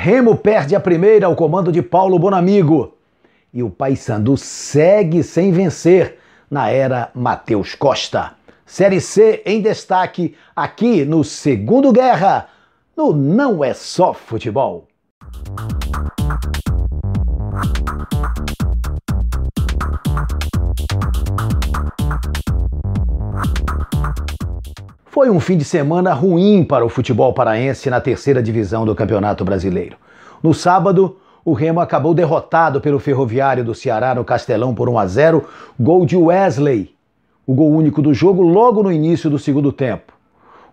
Remo perde a primeira ao comando de Paulo Bonamigo. E o Paysandu segue sem vencer na era Matheus Costa. Série C em destaque aqui no Segundo Guerra, no Não É Só Futebol. Foi um fim de semana ruim para o futebol paraense na terceira divisão do Campeonato Brasileiro. No sábado, o Remo acabou derrotado pelo Ferroviário do Ceará no Castelão por 1 a 0, gol de Wesley, o gol único do jogo logo no início do segundo tempo.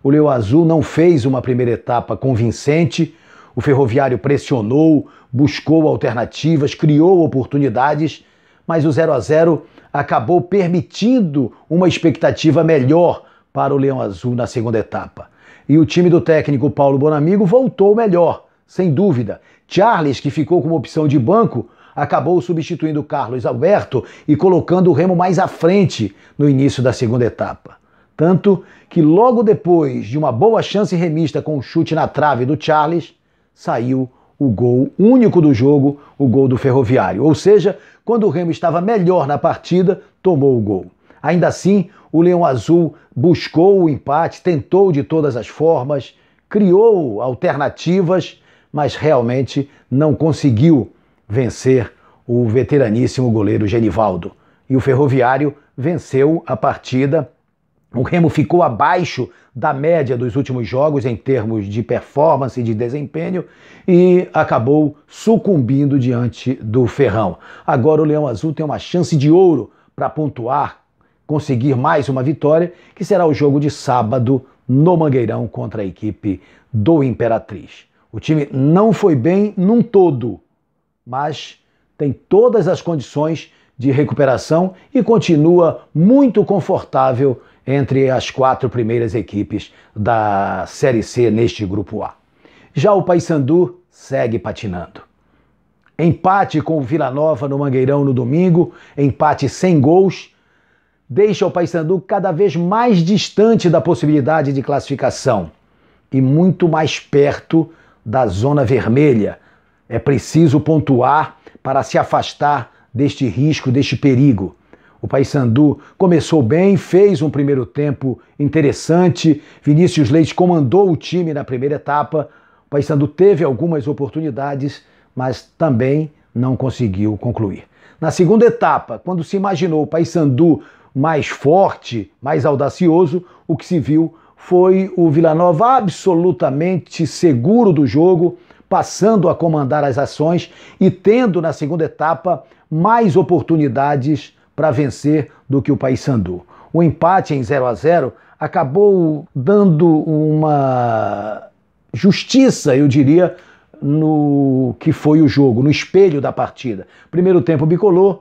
O Leo Azul não fez uma primeira etapa convincente, o Ferroviário pressionou, buscou alternativas, criou oportunidades, mas o 0 a 0 acabou permitindo uma expectativa melhor para o Leão Azul na segunda etapa. E o time do técnico Paulo Bonamigo voltou melhor, sem dúvida. Charles, que ficou como opção de banco, acabou substituindo Carlos Alberto e colocando o Remo mais à frente no início da segunda etapa. Tanto que logo depois de uma boa chance remista com um chute na trave do Charles, saiu o gol único do jogo, o gol do Ferroviário. Ou seja, quando o Remo estava melhor na partida, tomou o gol. Ainda assim, o Leão Azul buscou o empate, tentou de todas as formas, criou alternativas, mas realmente não conseguiu vencer o veteraníssimo goleiro Genivaldo. E o Ferroviário venceu a partida. O Remo ficou abaixo da média dos últimos jogos em termos de performance e de desempenho e acabou sucumbindo diante do Ferrão. Agora o Leão Azul tem uma chance de ouro para pontuar conseguir mais uma vitória, que será o jogo de sábado no Mangueirão contra a equipe do Imperatriz. O time não foi bem num todo, mas tem todas as condições de recuperação e continua muito confortável entre as quatro primeiras equipes da Série C neste grupo A. Já o Paysandu segue patinando. Empate com o Vila Nova no Mangueirão no domingo, empate sem gols deixa o Paysandu cada vez mais distante da possibilidade de classificação e muito mais perto da zona vermelha. É preciso pontuar para se afastar deste risco, deste perigo. O Paysandu começou bem, fez um primeiro tempo interessante. Vinícius Leite comandou o time na primeira etapa. O Paysandu teve algumas oportunidades, mas também não conseguiu concluir. Na segunda etapa, quando se imaginou o Paysandu mais forte, mais audacioso, o que se viu foi o Vila Nova absolutamente seguro do jogo, passando a comandar as ações e tendo na segunda etapa mais oportunidades para vencer do que o Paysandu. O empate em 0 a 0 acabou dando uma justiça, eu diria, no que foi o jogo, no espelho da partida. Primeiro tempo bicolor,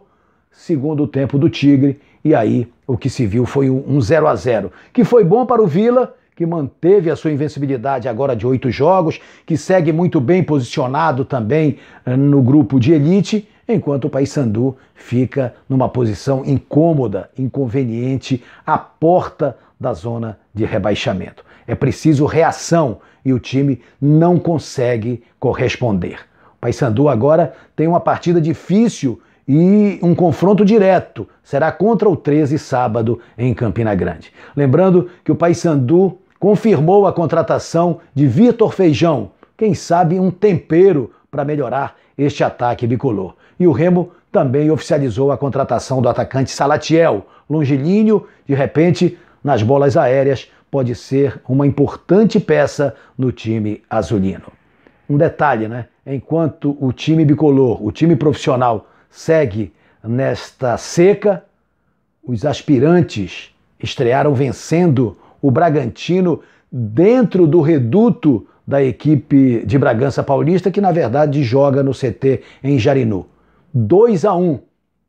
segundo tempo do Tigre e aí o que se viu foi um 0 a 0 que foi bom para o Vila, que manteve a sua invencibilidade agora de oito jogos, que segue muito bem posicionado também eh, no grupo de elite, enquanto o Paysandu fica numa posição incômoda, inconveniente, à porta da zona de rebaixamento. É preciso reação e o time não consegue corresponder. O Paysandu agora tem uma partida difícil e um confronto direto será contra o 13 sábado em Campina Grande. Lembrando que o Paysandu confirmou a contratação de Vitor Feijão, quem sabe um tempero para melhorar este ataque bicolor. E o Remo também oficializou a contratação do atacante Salatiel, longilíneo, de repente, nas bolas aéreas, pode ser uma importante peça no time azulino. Um detalhe, né? Enquanto o time bicolor, o time profissional segue nesta seca. Os aspirantes estrearam vencendo o Bragantino dentro do reduto da equipe de Bragança Paulista, que na verdade joga no CT em Jarinu. 2 a 1.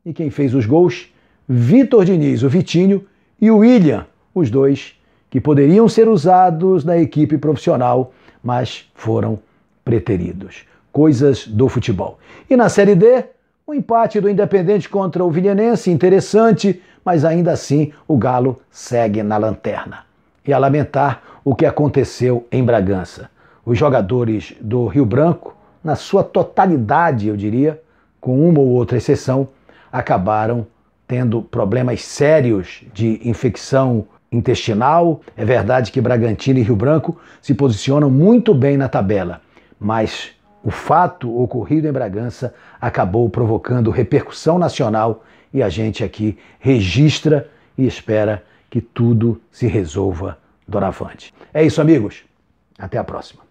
E quem fez os gols? Vitor Diniz, o Vitinho, e o William, os dois que poderiam ser usados na equipe profissional, mas foram preteridos. Coisas do futebol. E na Série D, um empate do Independente contra o Vilhenense, interessante, mas ainda assim o Galo segue na lanterna. E a lamentar o que aconteceu em Bragança. Os jogadores do Rio Branco, na sua totalidade, eu diria, com uma ou outra exceção, acabaram tendo problemas sérios de infecção intestinal. É verdade que Bragantino e Rio Branco se posicionam muito bem na tabela, mas o fato ocorrido em Bragança acabou provocando repercussão nacional e a gente aqui registra e espera que tudo se resolva doravante. É isso, amigos. Até a próxima.